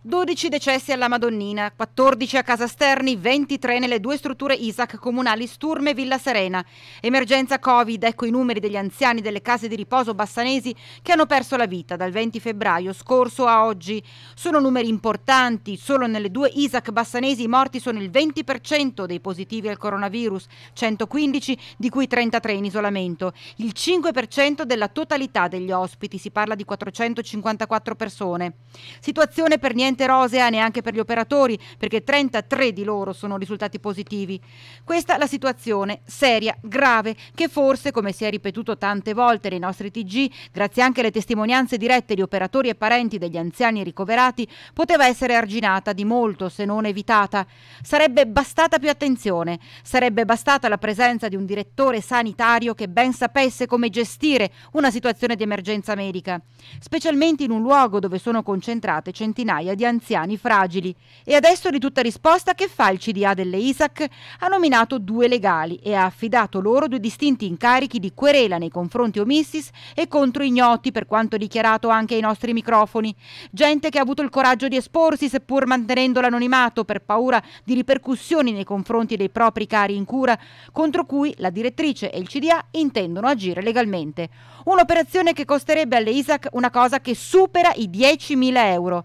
12 decessi alla Madonnina, 14 a Casa Sterni, 23 nelle due strutture ISAC comunali Sturme e Villa Serena. Emergenza Covid, ecco i numeri degli anziani delle case di riposo bassanesi che hanno perso la vita dal 20 febbraio scorso a oggi. Sono numeri importanti, solo nelle due ISAC bassanesi i morti sono il 20% dei positivi al coronavirus, 115 di cui 33 in isolamento, il 5% della totalità degli ospiti, si parla di 454 persone. Situazione per niente niente rosea neanche per gli operatori, perché 33 di loro sono risultati positivi. Questa è la situazione seria, grave, che forse, come si è ripetuto tante volte nei nostri TG, grazie anche alle testimonianze dirette di operatori e parenti degli anziani ricoverati, poteva essere arginata di molto, se non evitata. Sarebbe bastata più attenzione, sarebbe bastata la presenza di un direttore sanitario che ben sapesse come gestire una situazione di emergenza medica, specialmente in un luogo dove sono concentrate centinaia di di anziani fragili. E adesso di tutta risposta che fa il CDA delle ISAC ha nominato due legali e ha affidato loro due distinti incarichi di querela nei confronti omissis e contro ignoti per quanto dichiarato anche ai nostri microfoni. Gente che ha avuto il coraggio di esporsi seppur mantenendo l'anonimato per paura di ripercussioni nei confronti dei propri cari in cura, contro cui la direttrice e il CDA intendono agire legalmente. Un'operazione che costerebbe alle ISAC una cosa che supera i 10.000 euro.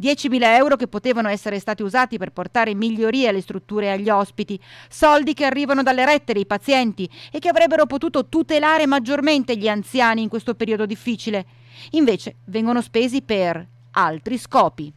10.000 euro che potevano essere stati usati per portare migliorie alle strutture e agli ospiti, soldi che arrivano dalle rette dei pazienti e che avrebbero potuto tutelare maggiormente gli anziani in questo periodo difficile. Invece vengono spesi per altri scopi.